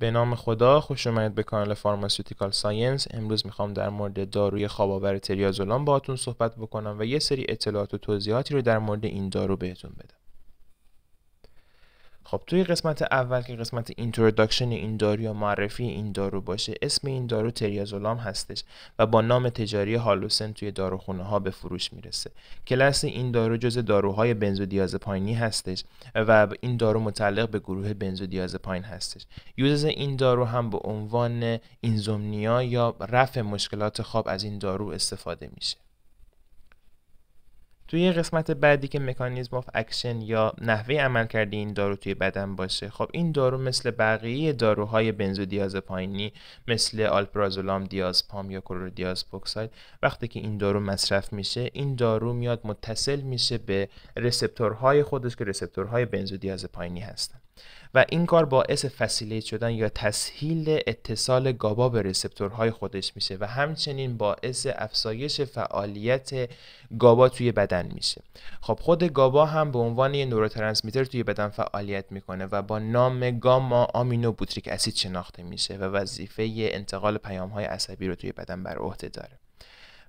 به نام خدا خوش اومدید به کانال فارماسیوتیکال ساینس امروز میخوام در مورد داروی خواب آور تریازولام صحبت بکنم و یه سری اطلاعات و توضیحاتی رو در مورد این دارو بهتون بدم خب توی قسمت اول که قسمت اینتروداکشن این دارو یا معرفی این دارو باشه اسم این دارو تریازولام هستش و با نام تجاری هالوسن توی داروخونه ها به فروش میرسه کلاس این دارو جز داروهای بنزودیازپاینی هستش و این دارو متعلق به گروه بنزودیازپاین هستش یوز این دارو هم به عنوان اینزومنیا یا رفع مشکلات خواب از این دارو استفاده میشه توی قسمت بعدی که مکانیزم آف اکشن یا نحوه عمل کرده این دارو توی بدن باشه خب این دارو مثل بقیه داروهای بنزودیاز پایینی مثل آلپرازولام دیازپام یا کلورودیازپوکساید وقتی که این دارو مصرف میشه این دارو میاد متصل میشه به رسپتورهای خودش که رسپتورهای دیاز پایینی هستن و این کار باعث فسیلیت شدن یا تسهیل اتصال گابا به رسپتورهای خودش میشه و همچنین باعث افزایش فعالیت گابا توی بدن میشه خب خود گابا هم به عنوان یه نوروترانسمیتر توی بدن فعالیت میکنه و با نام گاما آمینو بوتریک اسید شناخته میشه و وظیفه انتقال پیام های عصبی رو توی بدن بر عهده داره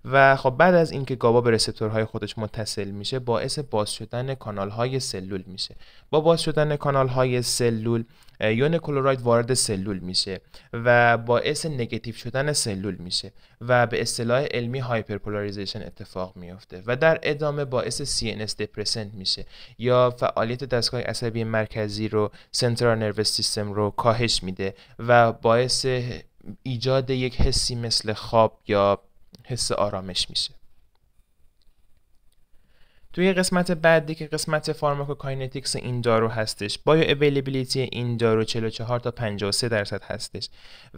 و خب بعد از اینکه گابا به رسپتورهای خودش متصل میشه باعث باز شدن کانالهای سلول میشه با باز شدن کانالهای سلول یون کلوراید وارد سلول میشه و باعث نگتیو شدن سلول میشه و به اصطلاح علمی هایپرپولاریزیشن اتفاق میفته و در ادامه باعث CNS دپرسنت میشه یا فعالیت دستگاه عصبی مرکزی رو سنترال نروس سیستم رو کاهش میده و باعث ایجاد یک حسی مثل خواب یا حس آرامش میشه توی قسمت بعدی که قسمت فارماکوکاینتیکس این دارو هستش بایو اویلیبیلیتی این دارو 44 تا 53 درصد هستش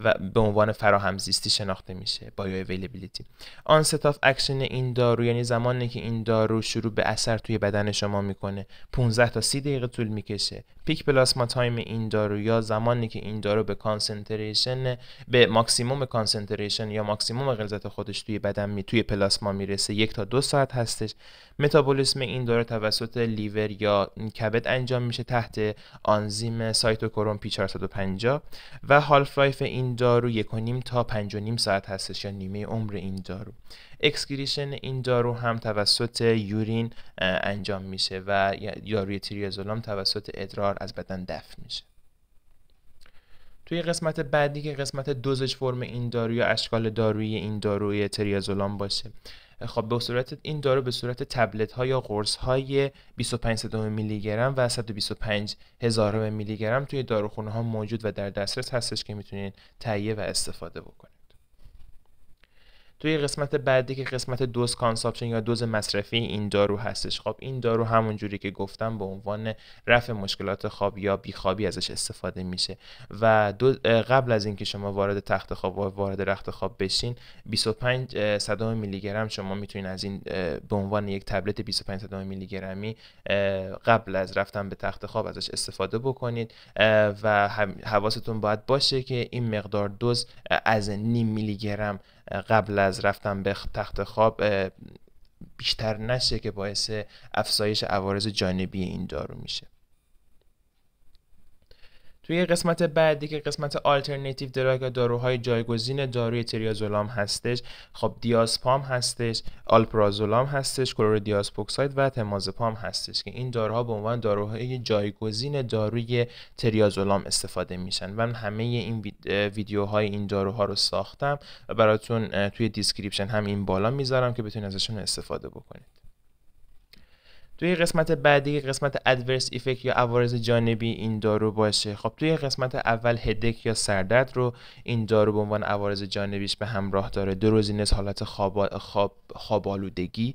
و به عنوان زیستی شناخته میشه بایو اویلیبیلیتی آن ستاف اکشن این دارو یعنی زمانی که این دارو شروع به اثر توی بدن شما میکنه 15 تا 30 دقیقه طول میکشه پیک پلاسما تایم این دارو یا زمانی که این دارو به کانسنتریشن به ماکسیموم کانسنتریشن یا ماکسیموم غلظت خودش توی بدن می توی پلاسما میرسه یک تا دو ساعت هستش متابول متابولیسم این دارو توسط لیور یا کبد انجام میشه تحت آنزیم سایتوکروم پی 450 و هالف لایف این دارو 1.5 تا 5.5 ساعت هستش یا نیمه عمر این دارو اکسکریشن این دارو هم توسط یورین انجام میشه و داروی تریازولام توسط ادرار از بدن دفع میشه توی قسمت بعدی که قسمت دوزش فرم این دارو یا اشکال داروی این داروی تریازولام باشه خب به صورت این دارو به صورت تبلت ها یا قرص های 25 میلی گرم و 125 هزارم میلی گرم توی داروخونه ها موجود و در دسترس هستش که میتونید تهیه و استفاده بکنید توی قسمت بعدی که قسمت دوز کانساپشن یا دوز مصرفی این دارو هستش خب این دارو همون جوری که گفتم به عنوان رفع مشکلات خواب یا بیخوابی ازش استفاده میشه و قبل از اینکه شما وارد تخت خواب و وارد رخت خواب بشین 25 صدام میلی گرم شما میتونین از این به عنوان یک تبلت 25 صدام میلی گرمی قبل از رفتن به تخت خواب ازش استفاده بکنید و حواستون باید باشه که این مقدار دوز از نیم میلی گرم قبل از رفتن به تخت خواب بیشتر نشه که باعث افزایش عوارض جانبی این دارو میشه توی قسمت بعدی که قسمت آلترنتیو دراگ داروهای جایگزین داروی تریازولام هستش خب دیازپام هستش آلپرازولام هستش دیازپوکساید و تمازپام هستش که این داروها به عنوان داروهای جایگزین داروی تریازولام استفاده میشن من همه این ویدیوهای این داروها رو ساختم و براتون توی دیسکریپشن هم این بالا میذارم که بتونید ازشون استفاده بکنید توی قسمت بعدی قسمت ادورس ایفکت یا عوارض جانبی این دارو باشه خب توی قسمت اول هدک یا سردرد رو این دارو به عنوان عوارض جانبیش به همراه داره دروزینس حالت خواب خواب خوابالودگی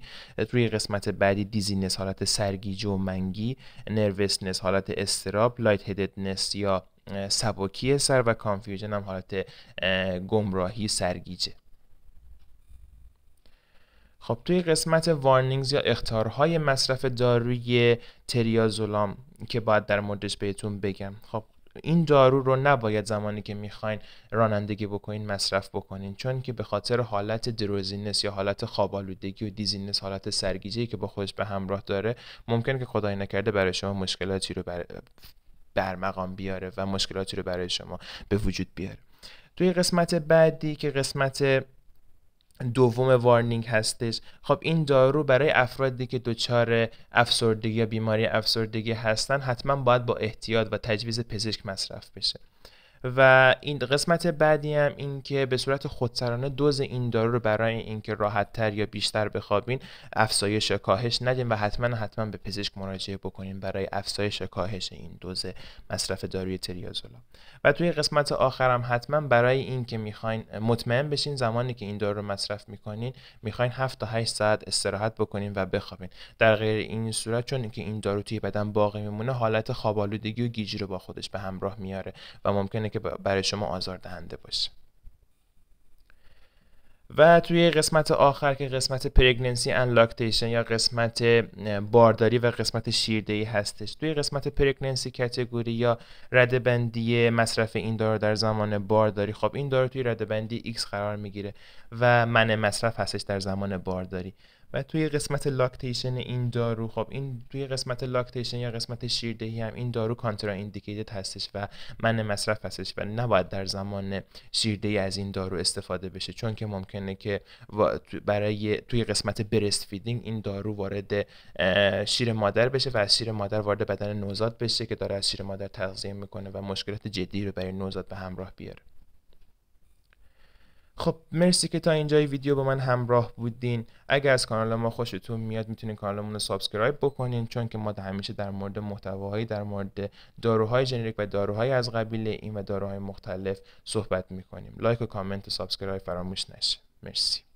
توی قسمت بعدی دیزینس حالت سرگیجه و منگی نروسنس حالت استراب لایت هددنس یا سبکی سر و کانفیوژن هم حالت گمراهی سرگیجه خب توی قسمت وارنینگز یا اختارهای مصرف داروی تریازولام که باید در موردش بهتون بگم خب این دارو رو نباید زمانی که میخواین رانندگی بکنین مصرف بکنین چون که به خاطر حالت دروزینس یا حالت خوابالودگی و دیزینس حالت سرگیجهی که با خودش به همراه داره ممکن که خدای نکرده برای شما مشکلاتی رو بر... برمقام بیاره و مشکلاتی رو برای شما به وجود بیاره توی قسمت بعدی که قسمت دوم وارنینگ هستش خب این دارو برای افرادی که دچار افسردگی یا بیماری افسردگی هستن حتما باید با احتیاط و تجویز پزشک مصرف بشه و این قسمت بعدی هم این که به صورت خودسرانه دوز این دارو رو برای اینکه تر یا بیشتر بخوابین افزایش کاهش ندیم و حتما حتما به پزشک مراجعه بکنین برای افزایش کاهش این دوز مصرف داروی تریازولا و توی قسمت آخرم حتما برای اینکه میخواین مطمئن بشین زمانی که این دارو رو مصرف میکنین میخواین 7 تا 8 ساعت استراحت بکنین و بخوابین در غیر این صورت چون اینکه این دارو توی بدن باقی میمونه حالت خواب و گیجی رو با خودش به همراه میاره و ممکنه که برای شما آزار دهنده باشه و توی قسمت آخر که قسمت پرگننسی ان یا قسمت بارداری و قسمت شیردهی هستش توی قسمت پرگننسی کتگوری یا ردبندی مصرف این دارو در زمان بارداری خب این دارو توی ردبندی X قرار میگیره و من مصرف هستش در زمان بارداری و توی قسمت لاکتیشن این دارو خب این توی قسمت لاکتیشن یا قسمت شیردهی هم این دارو کانترا ایندیکیتد هستش و من مصرف هستش و نباید در زمان شیردهی از این دارو استفاده بشه چون که ممکنه که برای توی قسمت برست فیدینگ این دارو وارد شیر مادر بشه و از شیر مادر وارد بدن نوزاد بشه که داره از شیر مادر تغذیه میکنه و مشکلات جدی رو برای نوزاد به همراه بیاره خب مرسی که تا اینجای ویدیو با من همراه بودین اگر از کانال ما خوشتون میاد میتونین کانالمون رو سابسکرایب بکنین چون که ما همیشه در مورد محتواهایی در مورد داروهای جنریک و داروهای از قبیل این و داروهای مختلف صحبت میکنیم لایک و کامنت و سابسکرایب فراموش نشه مرسی